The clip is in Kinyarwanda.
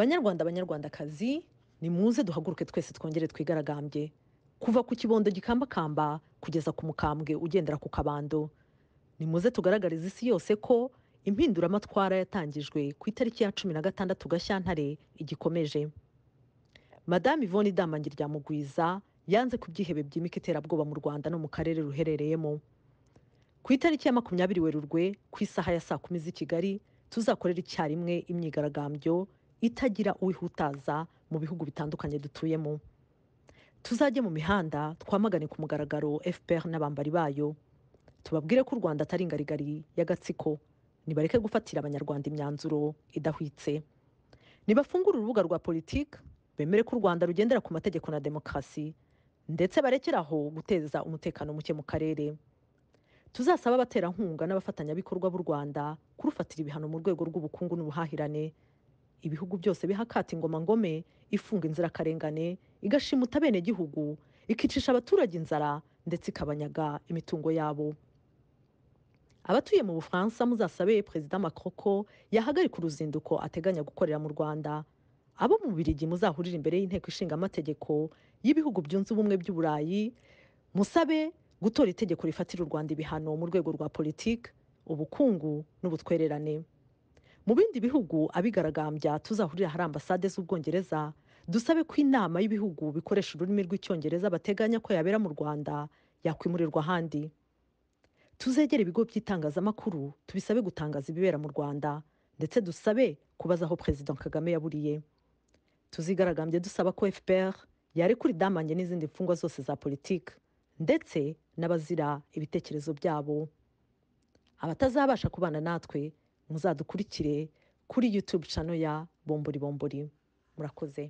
banyarwanda banyarwandakazi nimuze duhaguruke twese twongere twigaragambye kuva ku kibondo gikambakamba kugeza ku mukambwe ugendera ku kabando nimuze tugaragariza isi yose ko impinduramatwara yatangijwe ku itariki ya cumi na gatandatu gashyantare igikomeje Madame ivoni damangi rya mugwiza yanze ku byihebe byimika iterabwoba mu rwanda no mu karere ruherereyemo ku itariki ya makumyabiri werurwe ku isaha ya saa kumi z'i kigali tuzakorera icyarimwe imyigaragambyo itagira uwihutaza mu bihugu bitandukanye dutuyemo tuzajye mu mihanda twamagane ku mugaragaro fpr n'abambari bayo tubabwire ko u rwanda atari ingarigari y'agatsiko nibareke gufatira abanyarwanda imyanzuro idahwitse nibafungure urubuga rwa politiki bemere ko u rwanda rugendera ku mategeko na demokarasi ndetse barekeraho guteza umutekano muke mu karere tuzasaba abaterankunga n'abafatanyabikorwa b'u rwanda kurufatira ibihano mu rwego rw'ubukungu n'ubuhahirane ibihugu byose bihakata ingoma ngome ifunga inzirakarengane igashimuta abenegihugu ikicisha abaturage inzara ndetse ikabanyaga imitungo yabo abatuye mu bufaransa muzasabe perezida Macron yahagarika uruzinduko ateganya gukorera mu rwanda abo mu birigi muzahurira imbere y'inteko ishinga amategeko y'ibihugu byunze ubumwe by'uburayi musabe gutora itegeko rifatira u rwanda ibihano mu rwego rwa politiki ubukungu n'ubutwererane mu bindi bihugu abigaragambya tuzahurira hari ambasade z'ubwongereza dusabe ko inama y'ibihugu bikoresha ururimi rw'icyongereza bateganya ko yabera mu rwanda yakwimurirwa ahandi tuzegere ibigo by'itangazamakuru tubisabe gutangaza ibibera mu rwanda ndetse dusabe kubaza aho perezida kagame yaburiye tuzigaragambye dusaba ko fpr yarekura idamanye n'izindi mfungwa zose za politiki ndetse n'abazira ibitekerezo byabo abatazabasha kubana natwe muzadukurikire kuri yutube cano ya bombori bombori murakoze